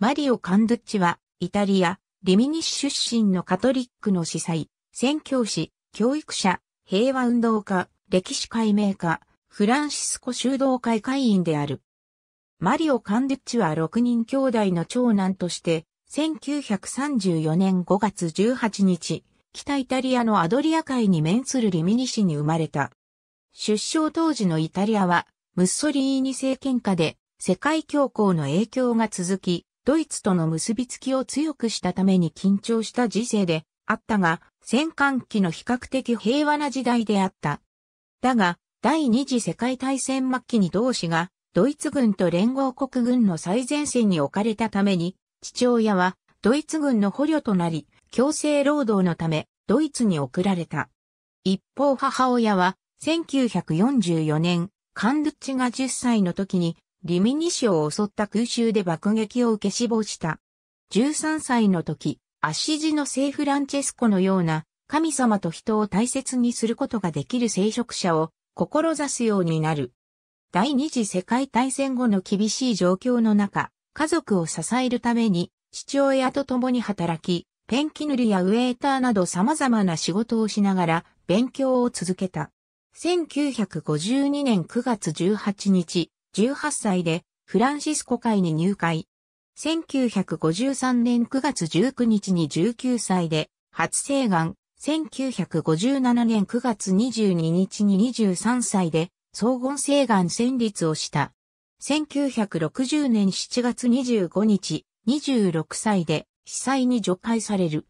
マリオ・カンドゥッチは、イタリア、リミニッシュ出身のカトリックの司祭、宣教師、教育者、平和運動家、歴史解明家、フランシスコ修道会会員である。マリオ・カンドゥッチは6人兄弟の長男として、1934年5月18日、北イタリアのアドリア海に面するリミニ市に生まれた。出生当時のイタリアは、ムッソリーニ政権下で世界恐慌の影響が続き、ドイツとの結びつきを強くしたために緊張した時世であったが、戦艦期の比較的平和な時代であった。だが、第二次世界大戦末期に同志が、ドイツ軍と連合国軍の最前線に置かれたために、父親はドイツ軍の捕虜となり、強制労働のため、ドイツに送られた。一方母親は、1944年、カンドッチが10歳の時にリミニ市を襲った空襲で爆撃を受け死亡した。13歳の時、アッシジの聖フランチェスコのような神様と人を大切にすることができる聖職者を志すようになる。第二次世界大戦後の厳しい状況の中、家族を支えるために父親と共に働き、ペンキ塗りやウェーターなど様々な仕事をしながら勉強を続けた。1952年9月18日、18歳でフランシスコ会に入会。1953年9月19日に19歳で初生癌。1957年9月22日に23歳で総合生癌戦立をした。1960年7月25日、26歳で被災に除外される。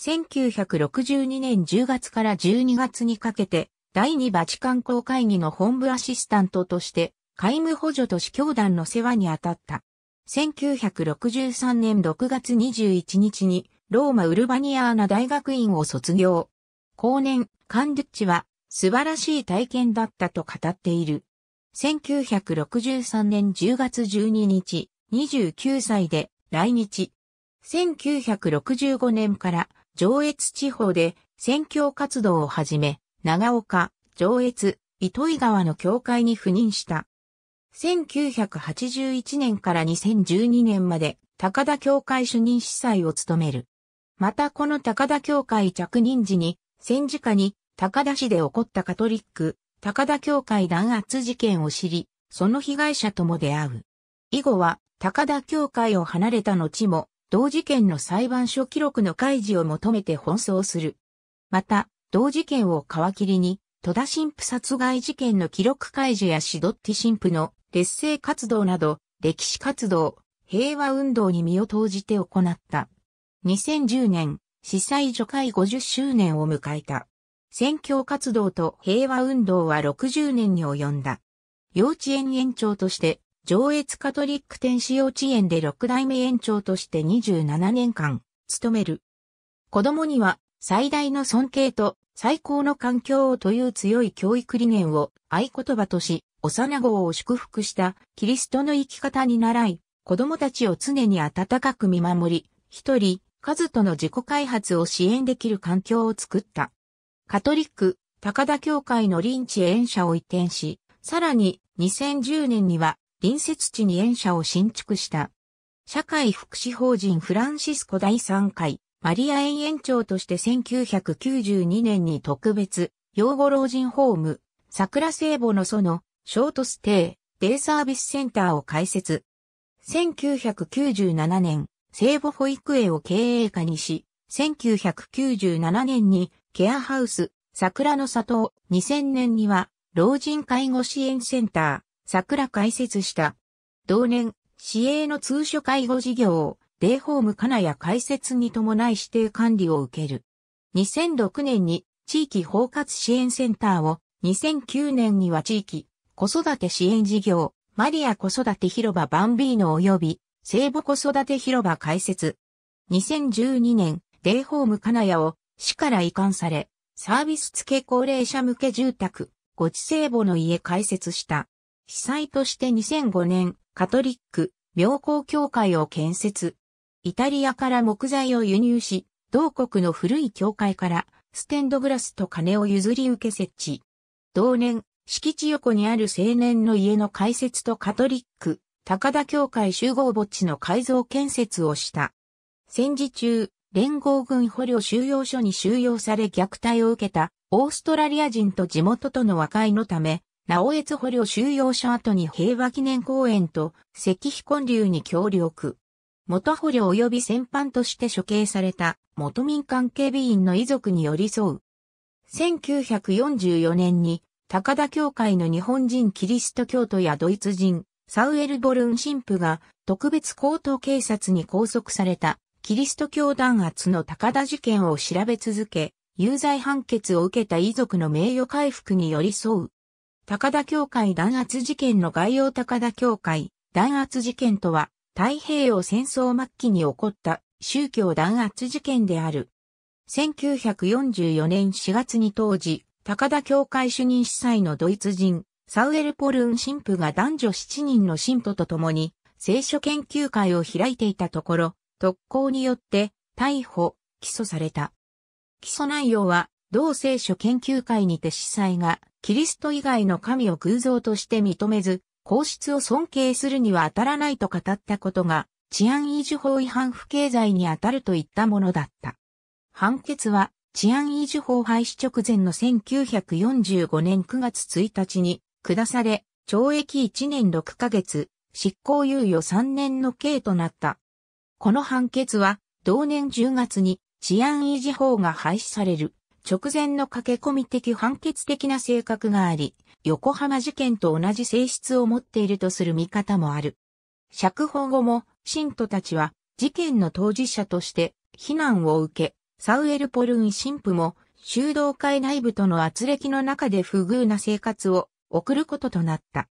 1962年10月から12月にかけて、第2バチカン公会議の本部アシスタントとして皆無補助と司教団の世話に当たった。1963年6月21日に、ローマ・ウルバニアーナ大学院を卒業。後年、カンドゥッチは、素晴らしい体験だったと語っている。1963年10月12日、29歳で来日。1965年から上越地方で宣教活動を始め、長岡、上越、糸井川の教会に赴任した。1981年から2012年まで高田教会主任司祭を務める。またこの高田教会着任時に、戦時下に高田市で起こったカトリック、高田教会弾圧事件を知り、その被害者とも出会う。以後は高田教会を離れた後も、同事件の裁判所記録の開示を求めて奔走する。また、同事件を皮切りに、戸田神父殺害事件の記録開示やシドッティ神父の劣勢活動など、歴史活動、平和運動に身を投じて行った。2010年、司祭除会50周年を迎えた。選挙活動と平和運動は60年に及んだ。幼稚園園長として、上越カトリック天使幼稚園で6代目園長として27年間、務める。子供には、最大の尊敬と最高の環境をという強い教育理念を合言葉とし、幼子を祝福したキリストの生き方に習い、子供たちを常に温かく見守り、一人、数との自己開発を支援できる環境を作った。カトリック、高田教会の臨地へ園舎を移転し、さらに2010年には隣接地に園舎を新築した。社会福祉法人フランシスコ第3回、マリア園園長として1992年に特別、養護老人ホーム、桜聖母の園、ショートステイ、デイサービスセンターを開設。1997年、聖母保育園を経営化にし、1997年にケアハウス、桜の里を2000年には老人介護支援センター、桜開設した。同年、市営の通所介護事業をデイホーム金谷開設に伴い指定管理を受ける。2006年に地域包括支援センターを、2009年には地域子育て支援事業、マリア子育て広場バンビーノ及び、聖母子育て広場開設。2012年、デイホーム金谷を市から移管され、サービス付け高齢者向け住宅、ごち聖母の家開設した。被災として2005年、カトリック、妙高協会を建設。イタリアから木材を輸入し、同国の古い教会からステンドグラスと金を譲り受け設置。同年、敷地横にある青年の家の開設とカトリック、高田教会集合墓地の改造建設をした。戦時中、連合軍捕虜収容所に収容され虐待を受けたオーストラリア人と地元との和解のため、直越捕虜収容所後に平和記念公園と石碑建立に協力。元捕虜及び戦犯として処刑された元民間警備員の遺族に寄り添う。1944年に高田教会の日本人キリスト教徒やドイツ人、サウエル・ボルン神父が特別高等警察に拘束されたキリスト教弾圧の高田事件を調べ続け、有罪判決を受けた遺族の名誉回復に寄り添う。高田教会弾圧事件の概要高田教会弾圧事件とは太平洋戦争末期に起こった宗教弾圧事件である。1944年4月に当時、高田教会主任司祭のドイツ人、サウエル・ポルン神父が男女7人の神父と共に、聖書研究会を開いていたところ、特攻によって逮捕、起訴された。起訴内容は、同聖書研究会にて司祭が、キリスト以外の神を偶像として認めず、皇室を尊敬するには当たらないと語ったことが、治安維持法違反不敬罪に当たるといったものだった。判決は、治安維持法廃止直前の1945年9月1日に下され、懲役1年6ヶ月、執行猶予3年の刑となった。この判決は、同年10月に治安維持法が廃止される直前の駆け込み的判決的な性格があり、横浜事件と同じ性質を持っているとする見方もある。釈放後も、信徒たちは事件の当事者として非難を受け、サウエル・ポルン神父も修道会内部との圧力の中で不遇な生活を送ることとなった。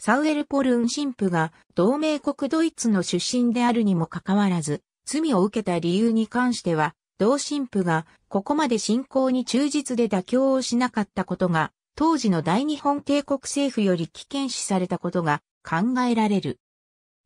サウエル・ポルン神父が同盟国ドイツの出身であるにもかかわらず、罪を受けた理由に関しては、同神父がここまで信仰に忠実で妥協をしなかったことが、当時の大日本帝国政府より危険視されたことが考えられる。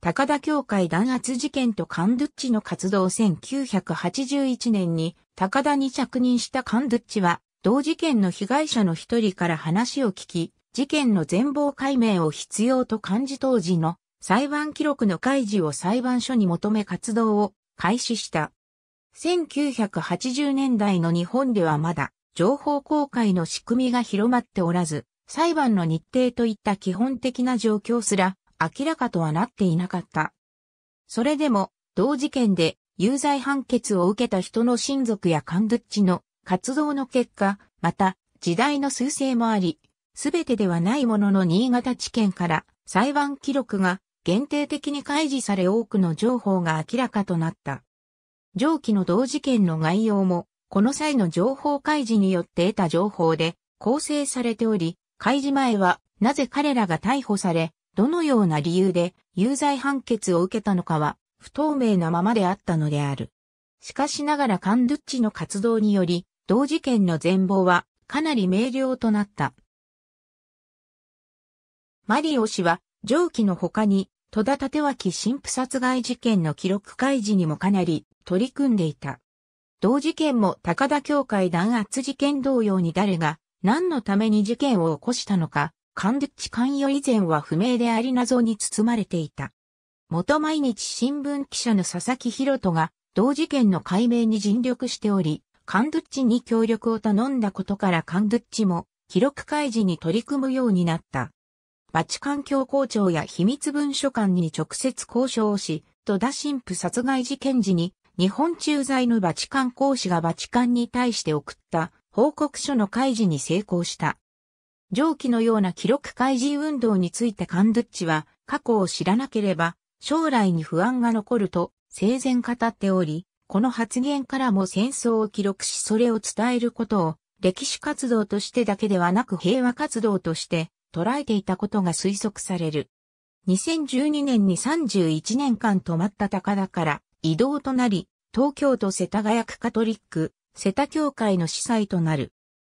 高田教会弾圧事件とカンドゥッチの活動1981年に高田に着任したカンドゥッチは、同事件の被害者の一人から話を聞き、事件の全貌解明を必要と感じ当時の裁判記録の開示を裁判所に求め活動を開始した。1980年代の日本ではまだ情報公開の仕組みが広まっておらず、裁判の日程といった基本的な状況すら明らかとはなっていなかった。それでも、同事件で有罪判決を受けた人の親族やカンドッチの活動の結果、また、時代の趨勢もあり、すべてではないものの新潟地検から裁判記録が限定的に開示され多くの情報が明らかとなった。上記の同事件の概要も、この際の情報開示によって得た情報で構成されており、開示前は、なぜ彼らが逮捕され、どのような理由で有罪判決を受けたのかは不透明なままであったのである。しかしながらカンドゥッチの活動により、同事件の全貌はかなり明瞭となった。マリオ氏は上記の他に戸田立脇神父殺害事件の記録開示にもかなり取り組んでいた。同事件も高田教会弾圧事件同様に誰が何のために事件を起こしたのかカンドゥッチ関与以前は不明であり謎に包まれていた。元毎日新聞記者の佐々木博人が同事件の解明に尽力しており、カンドゥッチに協力を頼んだことからカンドゥッチも記録開示に取り組むようになった。バチカン教皇庁や秘密文書館に直接交渉をし、戸田神父殺害事件時に日本駐在のバチカン公使がバチカンに対して送った報告書の開示に成功した。上記のような記録開示運動についてカンドゥッチは過去を知らなければ将来に不安が残ると生前語っており、この発言からも戦争を記録しそれを伝えることを歴史活動としてだけではなく平和活動として捉えていたことが推測される。2012年に31年間止まった高田から移動となり、東京都世田谷区カトリック、世田教会の司祭となる。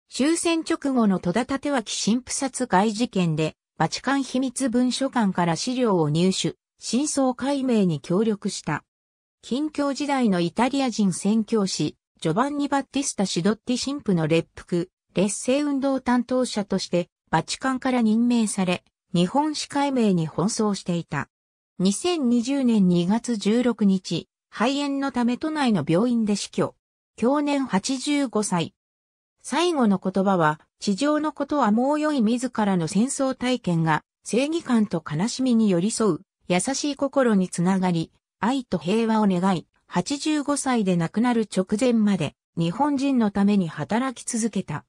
終戦直後の戸田立脇神父殺害事件で、バチカン秘密文書館から資料を入手、真相解明に協力した。近況時代のイタリア人宣教師、ジョバンニ・バッティスタ・シドッティ神父の列服、劣勢運動担当者として、バチカンから任命され、日本史解明に奔走していた。2020年2月16日、肺炎のため都内の病院で死去。去年85歳、最後の言葉は、地上のことはもう良い自らの戦争体験が、正義感と悲しみに寄り添う、優しい心につながり、愛と平和を願い、85歳で亡くなる直前まで、日本人のために働き続けた。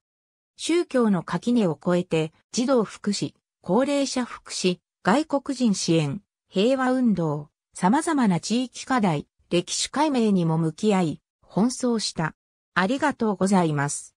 宗教の垣根を越えて、児童福祉、高齢者福祉、外国人支援、平和運動、様々な地域課題、歴史解明にも向き合い、奔走した。ありがとうございます。